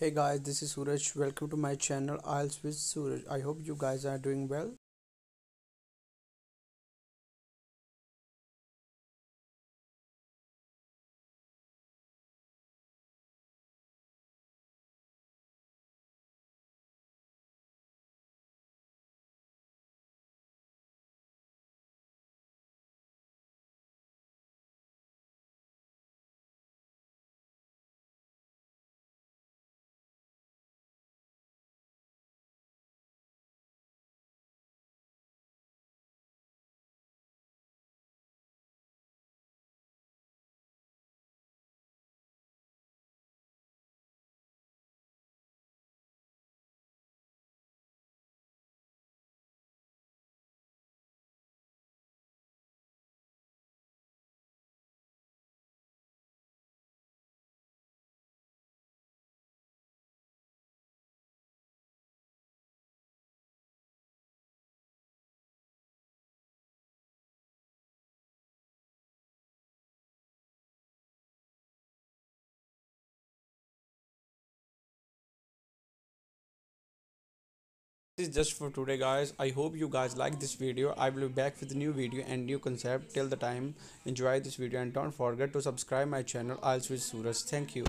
hey guys this is suraj welcome to my channel i'll switch suraj i hope you guys are doing well This is just for today guys. I hope you guys like this video. I will be back with new video and new concept. Till the time, enjoy this video and don't forget to subscribe my channel. I'll switch Suraj. Thank you.